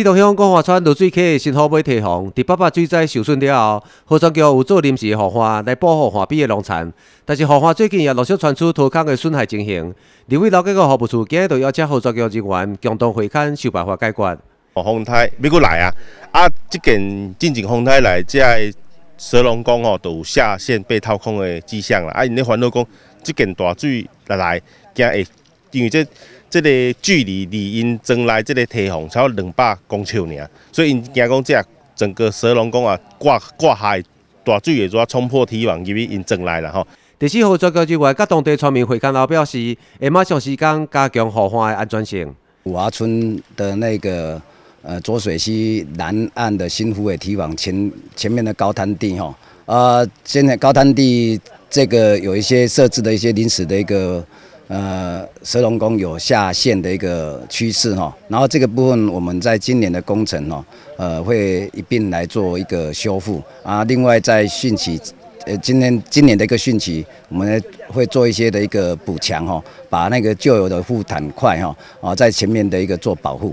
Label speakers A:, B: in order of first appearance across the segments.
A: 自动乡古华川落水溪新河尾堤防，伫八八水灾受损了后，河川局有做临时的护花来保护华碧的农田，但是护花最近也陆续传出土坑的损害情形。两位老街个服务处今日就邀请河川局人员，共同会勘，想办法解决。
B: 哦，洪台，要个来啊！啊，即件进前洪台来，这蛇龙宫吼都有下线被掏空的迹象啦！啊，因咧烦恼讲，即件大水来来，惊诶，因为这。这个距离离因庄内这个堤防超两百公尺尔，所以因惊讲这整个蛇龙宫啊，挂挂海大水会做冲破堤防入去因庄内啦吼。第四号专家之外，甲当地村民、会看到表
A: 示，
C: 会马上时间加强河岸的安全性。五华村的那个呃左水溪南岸的新湖尾堤防前前面的高滩地吼，呃，现在高滩地这个有一些设置的一些临时的一个。呃，蛇龙宫有下陷的一个趋势哈，然后这个部分我们在今年的工程哦，呃，会一并来做一个修复啊。另外在汛期，呃，今年今年的一个汛期，我们会做一些的一个补强哈，把那个旧有的护坦块哈啊，在前面的一个做保护。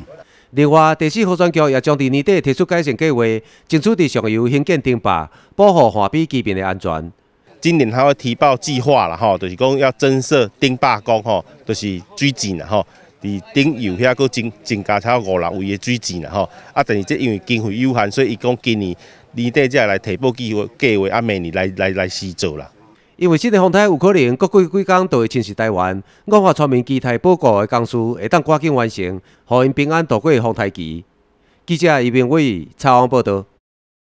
C: 另外，第
A: 四河川桥也将在年底提出改善计划，争取在上游兴建堤坝，保护华
B: 北基民的安全。今年他会提报计划啦，吼，就是讲要增设顶坝工，吼，就是水井啦，吼，伫顶游遐阁增增加超五六位的水井啦，吼，啊，但是即因为经费有限，所以伊讲今年年底才来提报计划，计划啊，明年来来来试做啦。因为新的风台有可能过几几工就会侵袭台湾，
A: 我看村民期待报告的工疏会当赶紧完成，互因平安度过风台期。记者叶明伟采访报道。